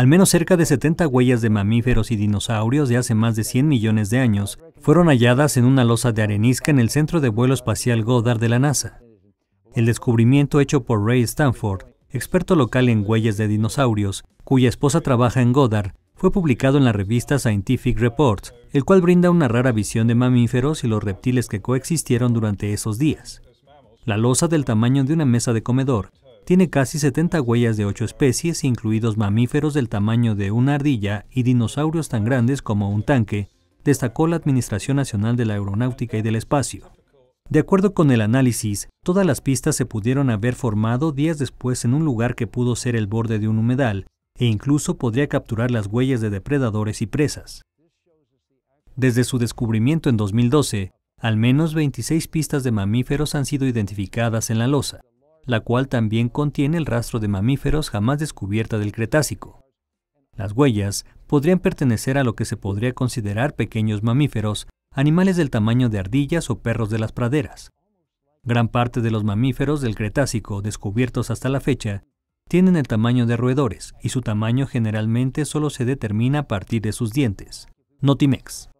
Al menos cerca de 70 huellas de mamíferos y dinosaurios de hace más de 100 millones de años fueron halladas en una losa de arenisca en el Centro de Vuelo Espacial Goddard de la NASA. El descubrimiento hecho por Ray Stanford, experto local en huellas de dinosaurios, cuya esposa trabaja en Goddard, fue publicado en la revista Scientific Reports, el cual brinda una rara visión de mamíferos y los reptiles que coexistieron durante esos días. La losa del tamaño de una mesa de comedor tiene casi 70 huellas de ocho especies, incluidos mamíferos del tamaño de una ardilla y dinosaurios tan grandes como un tanque, destacó la Administración Nacional de la Aeronáutica y del Espacio. De acuerdo con el análisis, todas las pistas se pudieron haber formado días después en un lugar que pudo ser el borde de un humedal e incluso podría capturar las huellas de depredadores y presas. Desde su descubrimiento en 2012, al menos 26 pistas de mamíferos han sido identificadas en la losa la cual también contiene el rastro de mamíferos jamás descubierta del Cretácico. Las huellas podrían pertenecer a lo que se podría considerar pequeños mamíferos, animales del tamaño de ardillas o perros de las praderas. Gran parte de los mamíferos del Cretácico descubiertos hasta la fecha tienen el tamaño de roedores y su tamaño generalmente solo se determina a partir de sus dientes. Notimex.